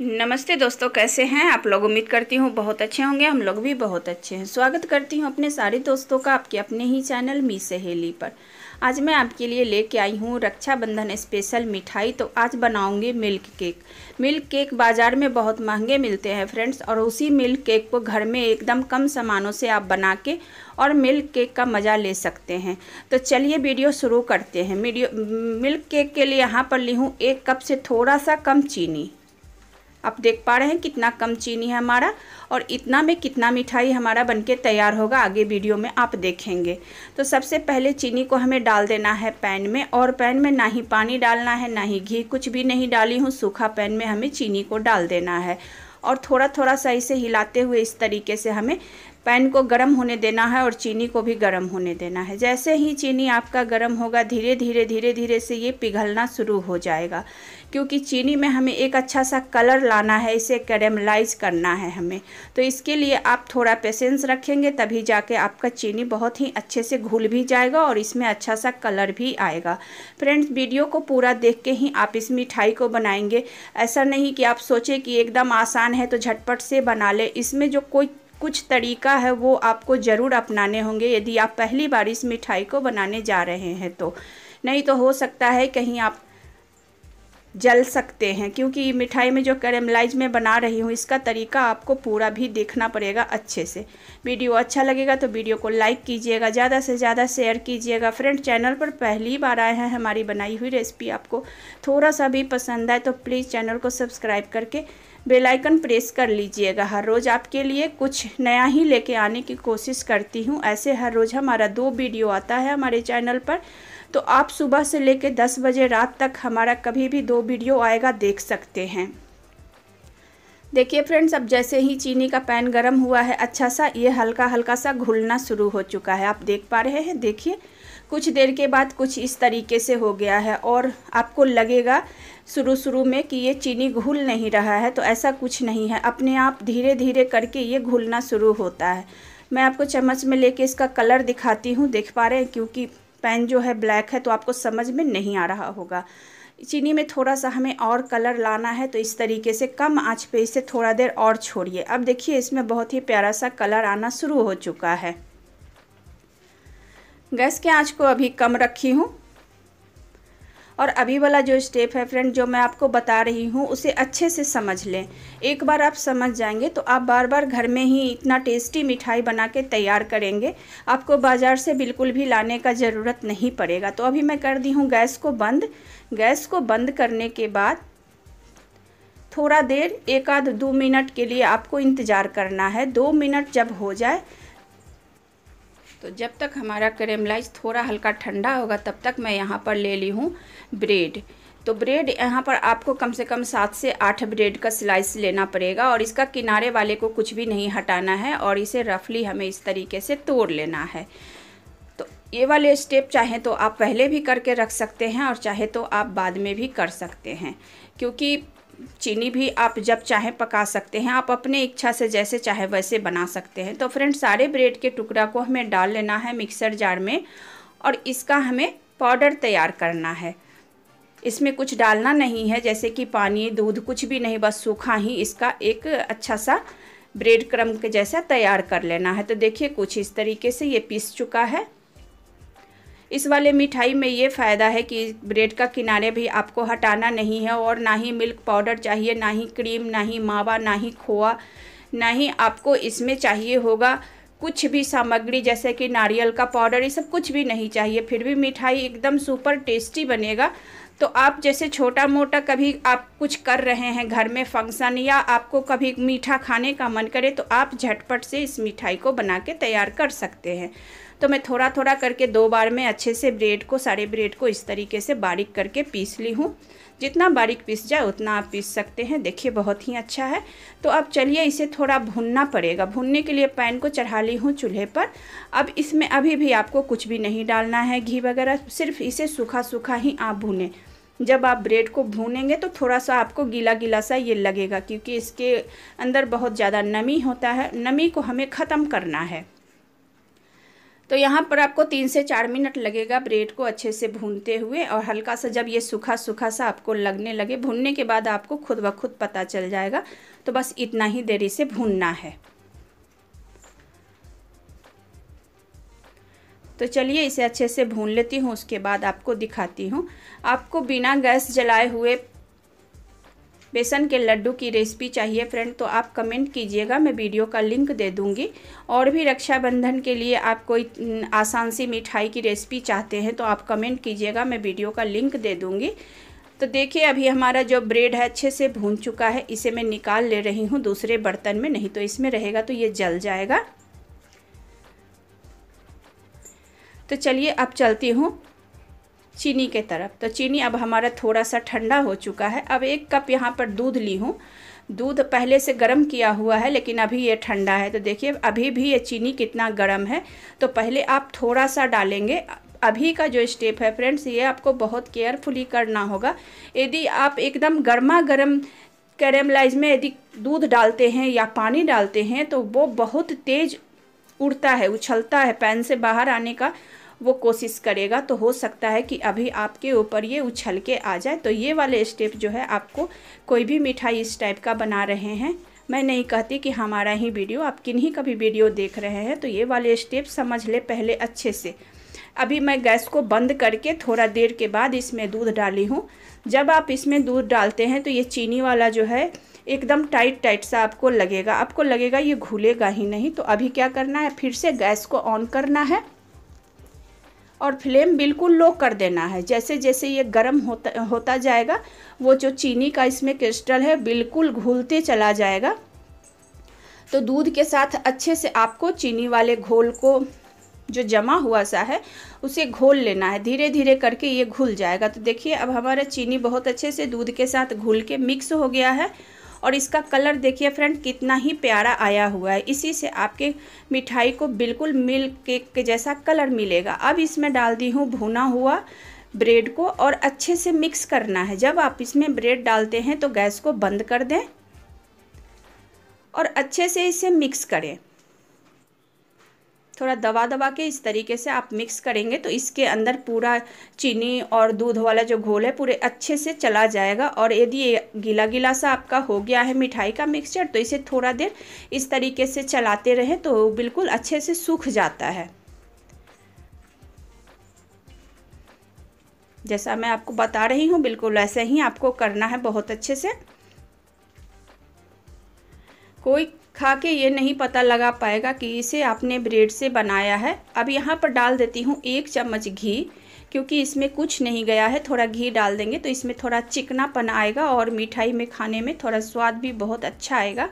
नमस्ते दोस्तों कैसे हैं आप लोग उम्मीद करती हूँ बहुत अच्छे होंगे हम लोग भी बहुत अच्छे हैं स्वागत करती हूँ अपने सारे दोस्तों का आपके अपने ही चैनल मी सहेली पर आज मैं आपके लिए लेके आई हूँ रक्षाबंधन स्पेशल मिठाई तो आज बनाऊँगी मिल्क केक मिल्क केक बाज़ार में बहुत महंगे मिलते हैं फ्रेंड्स और उसी मिल्क केक को घर में एकदम कम सामानों से आप बना के और मिल्क केक का मज़ा ले सकते हैं तो चलिए वीडियो शुरू करते हैं मिल्क केक के लिए यहाँ पर ली हूँ एक कप से थोड़ा सा कम चीनी आप देख पा रहे हैं कितना कम चीनी है हमारा और इतना में कितना मिठाई हमारा बनके तैयार होगा आगे वीडियो में आप देखेंगे तो सबसे पहले चीनी को हमें डाल देना है पैन में और पैन में ना ही पानी डालना है ना ही घी कुछ भी नहीं डाली हूँ सूखा पैन में हमें चीनी को डाल देना है और थोड़ा थोड़ा सा इसे हिलाते हुए इस तरीके से हमें पैन को गर्म होने देना है और चीनी को भी गर्म होने देना है जैसे ही चीनी आपका गर्म होगा धीरे धीरे धीरे धीरे से ये पिघलना शुरू हो जाएगा क्योंकि चीनी में हमें एक अच्छा सा कलर लाना है इसे कैरेमलाइज करना है हमें तो इसके लिए आप थोड़ा पेशेंस रखेंगे तभी जाके आपका चीनी बहुत ही अच्छे से घुल भी जाएगा और इसमें अच्छा सा कलर भी आएगा फ्रेंड्स वीडियो को पूरा देख के ही आप इस मिठाई को बनाएंगे ऐसा नहीं कि आप सोचें कि एकदम आसान है तो झटपट से बना ले इसमें जो कोई कुछ तरीका है वो आपको ज़रूर अपनाने होंगे यदि आप पहली बार इस मिठाई को बनाने जा रहे हैं तो नहीं तो हो सकता है कहीं आप जल सकते हैं क्योंकि मिठाई में जो कैरमलाइज में बना रही हूँ इसका तरीका आपको पूरा भी देखना पड़ेगा अच्छे से वीडियो अच्छा लगेगा तो वीडियो को लाइक कीजिएगा ज़्यादा से ज़्यादा शेयर कीजिएगा फ्रेंड चैनल पर पहली बार आए हैं हमारी बनाई हुई रेसिपी आपको थोड़ा सा भी पसंद आए तो प्लीज़ चैनल को सब्सक्राइब करके बेलाइकन प्रेस कर लीजिएगा हर रोज़ आपके लिए कुछ नया ही लेके आने की कोशिश करती हूँ ऐसे हर रोज़ हमारा दो वीडियो आता है हमारे चैनल पर तो आप सुबह से लेकर दस बजे रात तक हमारा कभी भी दो वीडियो आएगा देख सकते हैं देखिए फ्रेंड्स अब जैसे ही चीनी का पैन गरम हुआ है अच्छा सा ये हल्का हल्का सा घुलना शुरू हो चुका है आप देख पा रहे हैं देखिए कुछ देर के बाद कुछ इस तरीके से हो गया है और आपको लगेगा शुरू शुरू में कि ये चीनी घुल नहीं रहा है तो ऐसा कुछ नहीं है अपने आप धीरे धीरे करके ये घुलना शुरू होता है मैं आपको चम्मच में लेके इसका कलर दिखाती हूँ देख पा रहे हैं क्योंकि पेन जो है ब्लैक है तो आपको समझ में नहीं आ रहा होगा चीनी में थोड़ा सा हमें और कलर लाना है तो इस तरीके से कम आंच पे इसे थोड़ा देर और छोड़िए अब देखिए इसमें बहुत ही प्यारा सा कलर आना शुरू हो चुका है गैस के आंच को अभी कम रखी हूँ और अभी वाला जो स्टेप है फ्रेंड जो मैं आपको बता रही हूँ उसे अच्छे से समझ लें एक बार आप समझ जाएंगे तो आप बार बार घर में ही इतना टेस्टी मिठाई बना के तैयार करेंगे आपको बाज़ार से बिल्कुल भी लाने का ज़रूरत नहीं पड़ेगा तो अभी मैं कर दी हूँ गैस को बंद गैस को बंद करने के बाद थोड़ा देर एक आध दो मिनट के लिए आपको इंतज़ार करना है दो मिनट जब हो जाए तो जब तक हमारा करेमलाइज थोड़ा हल्का ठंडा होगा तब तक मैं यहाँ पर ले ली हूँ ब्रेड तो ब्रेड यहाँ पर आपको कम से कम सात से आठ ब्रेड का स्लाइस लेना पड़ेगा और इसका किनारे वाले को कुछ भी नहीं हटाना है और इसे रफली हमें इस तरीके से तोड़ लेना है तो ये वाले स्टेप चाहे तो आप पहले भी करके रख सकते हैं और चाहे तो आप बाद में भी कर सकते हैं क्योंकि चीनी भी आप जब चाहे पका सकते हैं आप अपने इच्छा से जैसे चाहे वैसे बना सकते हैं तो फ्रेंड सारे ब्रेड के टुकड़ा को हमें डाल लेना है मिक्सर जार में और इसका हमें पाउडर तैयार करना है इसमें कुछ डालना नहीं है जैसे कि पानी दूध कुछ भी नहीं बस सूखा ही इसका एक अच्छा सा ब्रेड क्रम के जैसा तैयार कर लेना है तो देखिए कुछ इस तरीके से ये पीस चुका है इस वाले मिठाई में ये फ़ायदा है कि ब्रेड का किनारे भी आपको हटाना नहीं है और ना ही मिल्क पाउडर चाहिए ना ही क्रीम ना ही मावा ना ही खोआ ना ही आपको इसमें चाहिए होगा कुछ भी सामग्री जैसे कि नारियल का पाउडर ये सब कुछ भी नहीं चाहिए फिर भी मिठाई एकदम सुपर टेस्टी बनेगा तो आप जैसे छोटा मोटा कभी आप कुछ कर रहे हैं घर में फंक्शन या आपको कभी मीठा खाने का मन करे तो आप झटपट से इस मिठाई को बना के तैयार कर सकते हैं तो मैं थोड़ा थोड़ा करके दो बार में अच्छे से ब्रेड को सारे ब्रेड को इस तरीके से बारीक करके पीस ली हूँ जितना बारीक पीस जाए उतना आप पीस सकते हैं देखिए बहुत ही अच्छा है तो अब चलिए इसे थोड़ा भूनना पड़ेगा भुनने के लिए पैन को चढ़ा ली हूँ चूल्हे पर अब इसमें अभी भी आपको कुछ भी नहीं डालना है घी वगैरह सिर्फ इसे सूखा सूखा ही आप भूनें जब आप ब्रेड को भूनेंगे तो थोड़ा सा आपको गीला गीला सा ये लगेगा क्योंकि इसके अंदर बहुत ज़्यादा नमी होता है नमी को हमें ख़त्म करना है तो यहाँ पर आपको तीन से चार मिनट लगेगा ब्रेड को अच्छे से भूनते हुए और हल्का सा जब ये सूखा सूखा सा आपको लगने लगे भूनने के बाद आपको खुद ब खुद पता चल जाएगा तो बस इतना ही देरी से भूनना है तो चलिए इसे अच्छे से भून लेती हूँ उसके बाद आपको दिखाती हूँ आपको बिना गैस जलाए हुए बेसन के लड्डू की रेसिपी चाहिए फ्रेंड तो आप कमेंट कीजिएगा मैं वीडियो का लिंक दे दूँगी और भी रक्षाबंधन के लिए आप कोई आसान सी मिठाई की रेसिपी चाहते हैं तो आप कमेंट कीजिएगा मैं वीडियो का लिंक दे दूँगी तो देखिए अभी हमारा जो ब्रेड है अच्छे से भून चुका है इसे मैं निकाल ले रही हूँ दूसरे बर्तन में नहीं तो इसमें रहेगा तो ये जल जाएगा तो चलिए अब चलती हूँ चीनी के तरफ तो चीनी अब हमारा थोड़ा सा ठंडा हो चुका है अब एक कप यहाँ पर दूध ली हूँ दूध पहले से गर्म किया हुआ है लेकिन अभी ये ठंडा है तो देखिए अभी भी ये चीनी कितना गर्म है तो पहले आप थोड़ा सा डालेंगे अभी का जो स्टेप है फ्रेंड्स ये आपको बहुत केयरफुली करना होगा यदि आप एकदम गर्मा गर्म कैरेमलाइज में यदि दूध डालते हैं या पानी डालते हैं तो वो बहुत तेज़ उड़ता है उछलता है पैन से बाहर आने का वो कोशिश करेगा तो हो सकता है कि अभी आपके ऊपर ये उछल के आ जाए तो ये वाले स्टेप जो है आपको कोई भी मिठाई इस टाइप का बना रहे हैं मैं नहीं कहती कि हमारा ही वीडियो आप किन्हीं का भी वीडियो देख रहे हैं तो ये वाले स्टेप समझ ले पहले अच्छे से अभी मैं गैस को बंद करके थोड़ा देर के बाद इसमें दूध डाली हूँ जब आप इसमें दूध डालते हैं तो ये चीनी वाला जो है एकदम टाइट टाइट सा आपको लगेगा आपको लगेगा ये घुलेगा ही नहीं तो अभी क्या करना है फिर से गैस को ऑन करना है और फ्लेम बिल्कुल लो कर देना है जैसे जैसे ये गर्म होता होता जाएगा वो जो चीनी का इसमें क्रिस्टल है बिल्कुल घुलते चला जाएगा तो दूध के साथ अच्छे से आपको चीनी वाले घोल को जो जमा हुआ सा है उसे घोल लेना है धीरे धीरे करके ये घुल जाएगा तो देखिए अब हमारा चीनी बहुत अच्छे से दूध के साथ घुल के मिक्स हो गया है और इसका कलर देखिए फ्रेंड कितना ही प्यारा आया हुआ है इसी से आपके मिठाई को बिल्कुल मिल्क केक के जैसा कलर मिलेगा अब इसमें डाल दी हूँ भुना हुआ ब्रेड को और अच्छे से मिक्स करना है जब आप इसमें ब्रेड डालते हैं तो गैस को बंद कर दें और अच्छे से इसे मिक्स करें थोड़ा दबा दबा के इस तरीके से आप मिक्स करेंगे तो इसके अंदर पूरा चीनी और दूध वाला जो घोल है पूरे अच्छे से चला जाएगा और यदि गीला गीला सा आपका हो गया है मिठाई का मिक्सचर तो इसे थोड़ा देर इस तरीके से चलाते रहें तो बिल्कुल अच्छे से सूख जाता है जैसा मैं आपको बता रही हूँ बिल्कुल वैसे ही आपको करना है बहुत अच्छे से कोई खा के ये नहीं पता लगा पाएगा कि इसे आपने ब्रेड से बनाया है अब यहाँ पर डाल देती हूँ एक चम्मच घी क्योंकि इसमें कुछ नहीं गया है थोड़ा घी डाल देंगे तो इसमें थोड़ा चिकनापन आएगा और मिठाई में खाने में थोड़ा स्वाद भी बहुत अच्छा आएगा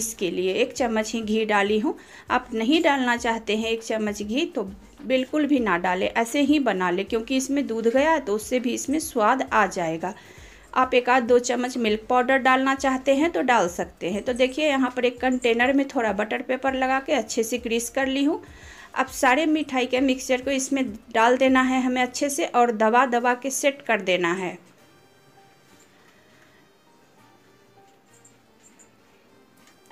इसके लिए एक चम्मच ही घी डाली हूँ आप नहीं डालना चाहते हैं एक चम्मच घी तो बिल्कुल भी ना डालें ऐसे ही बना लें क्योंकि इसमें दूध गया है तो उससे भी इसमें स्वाद आ जाएगा आप एक आध दो चम्मच मिल्क पाउडर डालना चाहते हैं तो डाल सकते हैं तो देखिए यहाँ पर एक कंटेनर में थोड़ा बटर पेपर लगा के अच्छे से ग्रीस कर ली हूँ अब सारे मिठाई के मिक्सचर को इसमें डाल देना है हमें अच्छे से और दबा दबा के सेट कर देना है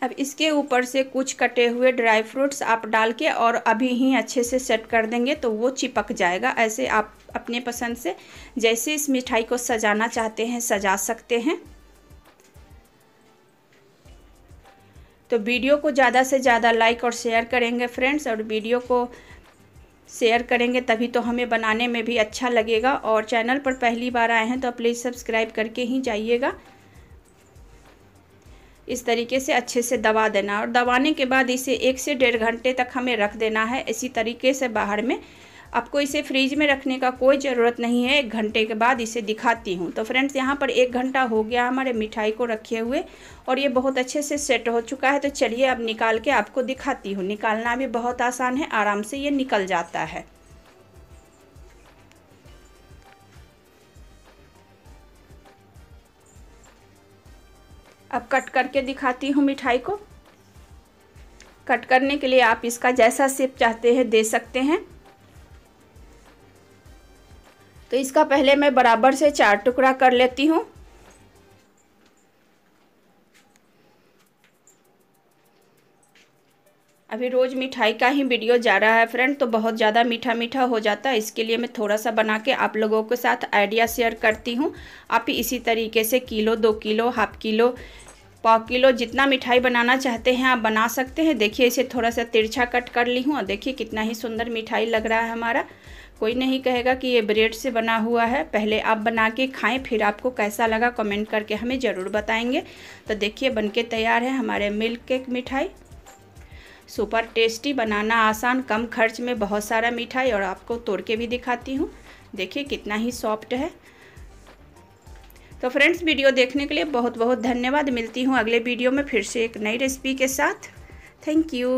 अब इसके ऊपर से कुछ कटे हुए ड्राई फ्रूट्स आप डाल के और अभी ही अच्छे से सेट कर देंगे तो वो चिपक जाएगा ऐसे आप अपने पसंद से जैसे इस मिठाई को सजाना चाहते हैं सजा सकते हैं तो वीडियो को ज़्यादा से ज़्यादा लाइक और शेयर करेंगे फ्रेंड्स और वीडियो को शेयर करेंगे तभी तो हमें बनाने में भी अच्छा लगेगा और चैनल पर पहली बार आए हैं तो प्लीज़ सब्सक्राइब करके ही जाइएगा इस तरीके से अच्छे से दबा देना और दबाने के बाद इसे एक से डेढ़ घंटे तक हमें रख देना है इसी तरीके से बाहर में आपको इसे फ्रीज में रखने का कोई ज़रूरत नहीं है एक घंटे के बाद इसे दिखाती हूँ तो फ्रेंड्स यहाँ पर एक घंटा हो गया हमारे मिठाई को रखे हुए और ये बहुत अच्छे से सेट हो चुका है तो चलिए अब निकाल के आपको दिखाती हूँ निकालना भी बहुत आसान है आराम से ये निकल जाता है अब कट करके दिखाती हूँ मिठाई को कट करने के लिए आप इसका जैसा सेप चाहते हैं दे सकते हैं तो इसका पहले मैं बराबर से चार टुकड़ा कर लेती हूँ अभी रोज़ मिठाई का ही वीडियो जा रहा है फ्रेंड तो बहुत ज़्यादा मीठा मीठा हो जाता है इसके लिए मैं थोड़ा सा बना के आप लोगों के साथ आइडिया शेयर करती हूँ आप इसी तरीके से किलो दो किलो हाफ किलो पाव किलो जितना मिठाई बनाना चाहते हैं आप बना सकते हैं देखिए इसे थोड़ा सा तिरछा कट कर ली हूँ और देखिए कितना ही सुंदर मिठाई लग रहा है हमारा कोई नहीं कहेगा कि ये ब्रेड से बना हुआ है पहले आप बना के खाएं फिर आपको कैसा लगा कमेंट करके हमें ज़रूर बताएंगे तो देखिए बनके तैयार है हमारे मिल्क केक मिठाई सुपर टेस्टी बनाना आसान कम खर्च में बहुत सारा मिठाई और आपको तोड़ के भी दिखाती हूँ देखिए कितना ही सॉफ्ट है तो फ्रेंड्स वीडियो देखने के लिए बहुत बहुत धन्यवाद मिलती हूँ अगले वीडियो में फिर से एक नई रेसिपी के साथ थैंक यू